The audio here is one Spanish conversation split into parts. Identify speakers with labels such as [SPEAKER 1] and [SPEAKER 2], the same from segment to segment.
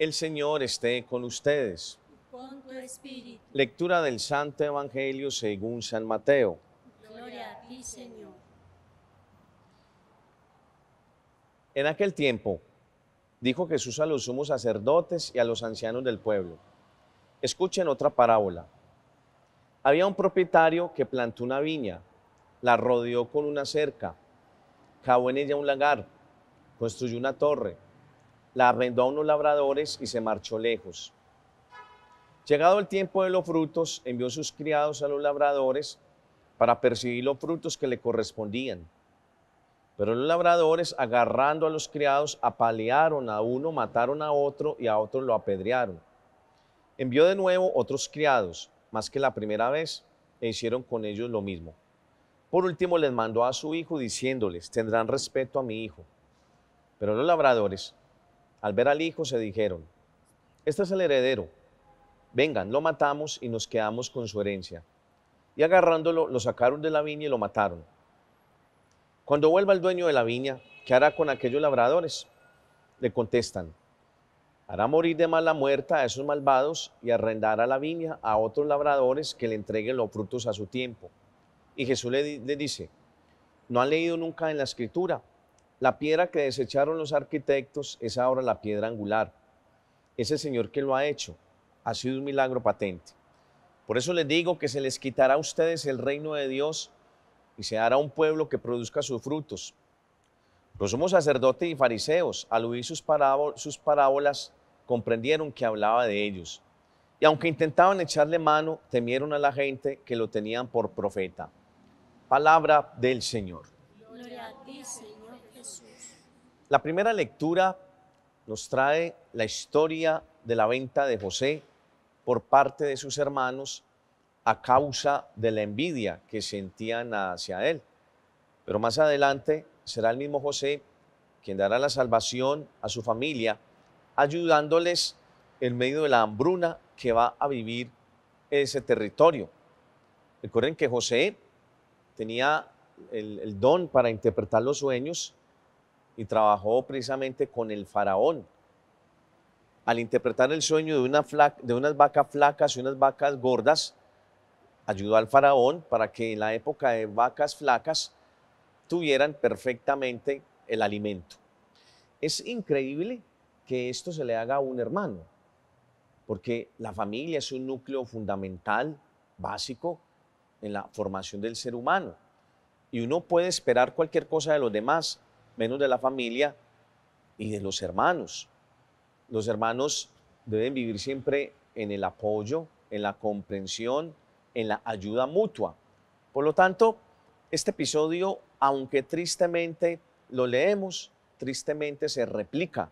[SPEAKER 1] El Señor esté con ustedes. Lectura del Santo Evangelio según San Mateo. Gloria a ti, Señor. En aquel tiempo, dijo Jesús a los sumos sacerdotes y a los ancianos del pueblo. Escuchen otra parábola. Había un propietario que plantó una viña, la rodeó con una cerca, cavó en ella un lagar, construyó una torre la arrendó a unos labradores y se marchó lejos. Llegado el tiempo de los frutos, envió sus criados a los labradores para percibir los frutos que le correspondían. Pero los labradores, agarrando a los criados, apalearon a uno, mataron a otro y a otro lo apedrearon. Envió de nuevo otros criados, más que la primera vez, e hicieron con ellos lo mismo. Por último les mandó a su hijo diciéndoles, tendrán respeto a mi hijo. Pero los labradores, al ver al hijo se dijeron, este es el heredero, vengan, lo matamos y nos quedamos con su herencia. Y agarrándolo, lo sacaron de la viña y lo mataron. Cuando vuelva el dueño de la viña, ¿qué hará con aquellos labradores? Le contestan, hará morir de mala muerte a esos malvados y arrendará la viña a otros labradores que le entreguen los frutos a su tiempo. Y Jesús le, le dice, ¿no han leído nunca en la escritura? La piedra que desecharon los arquitectos es ahora la piedra angular. Ese Señor que lo ha hecho ha sido un milagro patente. Por eso les digo que se les quitará a ustedes el reino de Dios y se hará un pueblo que produzca sus frutos. Los somos sacerdotes y fariseos, al oír sus parábolas, comprendieron que hablaba de ellos. Y aunque intentaban echarle mano, temieron a la gente que lo tenían por profeta. Palabra del Señor. La primera lectura nos trae la historia de la venta de José por parte de sus hermanos a causa de la envidia que sentían hacia él. Pero más adelante será el mismo José quien dará la salvación a su familia, ayudándoles en medio de la hambruna que va a vivir ese territorio. Recuerden que José tenía el, don para interpretar los sueños y trabajó precisamente con el faraón. Al interpretar el sueño de, unas vacas flacas y unas vacas gordas, ayudó al faraón para que en la época de vacas flacas tuvieran perfectamente el alimento. Es increíble que esto se le haga a un hermano, porque la familia es un núcleo fundamental, básico, en la formación del ser humano. Y uno puede esperar cualquier cosa de los demás, menos de la familia y de los hermanos. Los hermanos deben vivir siempre en el apoyo, en la comprensión, en la ayuda mutua. Por lo tanto, este episodio, aunque tristemente lo leemos, tristemente se replica.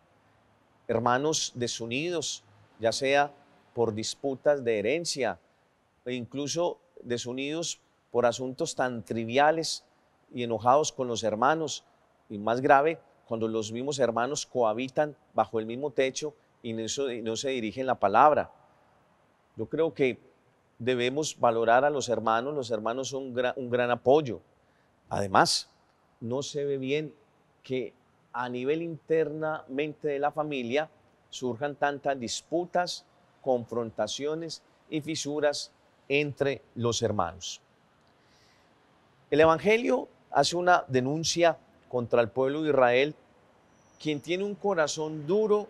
[SPEAKER 1] Hermanos desunidos, ya sea por disputas de herencia e incluso desunidos por asuntos tan triviales y enojados con los hermanos, y más grave cuando los mismos hermanos cohabitan bajo el mismo techo y no, no se dirigen la palabra. Yo creo que debemos valorar a los hermanos, los hermanos son un gran, un gran apoyo. Además, no se ve bien que a nivel internamente de la familia surjan tantas disputas, confrontaciones y fisuras entre los hermanos. El Evangelio hace una denuncia contra el pueblo de Israel, quien tiene un corazón duro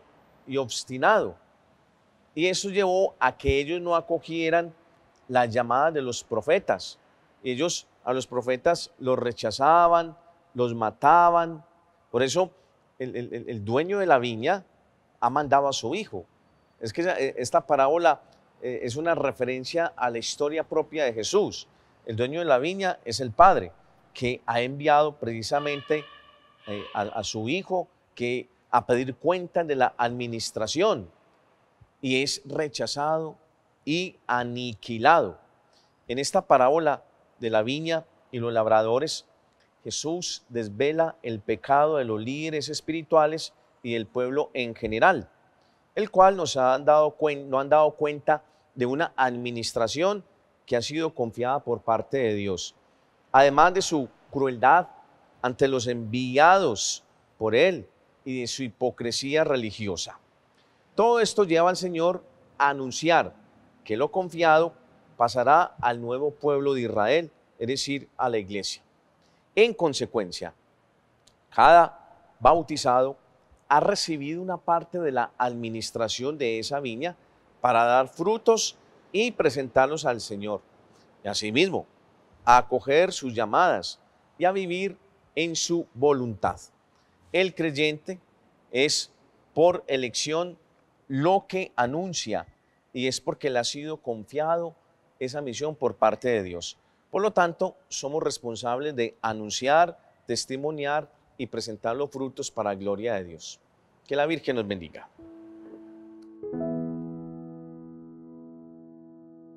[SPEAKER 1] y obstinado. Y eso llevó a que ellos no acogieran la llamada de los profetas. Ellos a los profetas los rechazaban, los mataban. Por eso el, el dueño de la viña ha mandado a su hijo. Es que eh, esta parábola eh, es una referencia a la historia propia de Jesús. El dueño de la viña es el Padre que ha enviado precisamente eh, a, su hijo que a pedir cuenta de la administración y es rechazado y aniquilado. En esta parábola de la viña y los labradores, Jesús desvela el pecado de los líderes espirituales y del pueblo en general, el cual nos no han dado cuenta de una administración que ha sido confiada por parte de Dios además de su crueldad ante los enviados por él y de su hipocresía religiosa. Todo esto lleva al Señor a anunciar que lo confiado pasará al nuevo pueblo de Israel, es decir, a la iglesia. En consecuencia, cada bautizado ha recibido una parte de la administración de esa viña para dar frutos y presentarlos al Señor. Y asimismo, a acoger sus llamadas y a vivir en su voluntad. El creyente es por elección lo que anuncia y es porque le ha sido confiado esa misión por parte de Dios. Por lo tanto, somos responsables de anunciar, testimoniar y presentar los frutos para la gloria de Dios. Que la Virgen nos bendiga.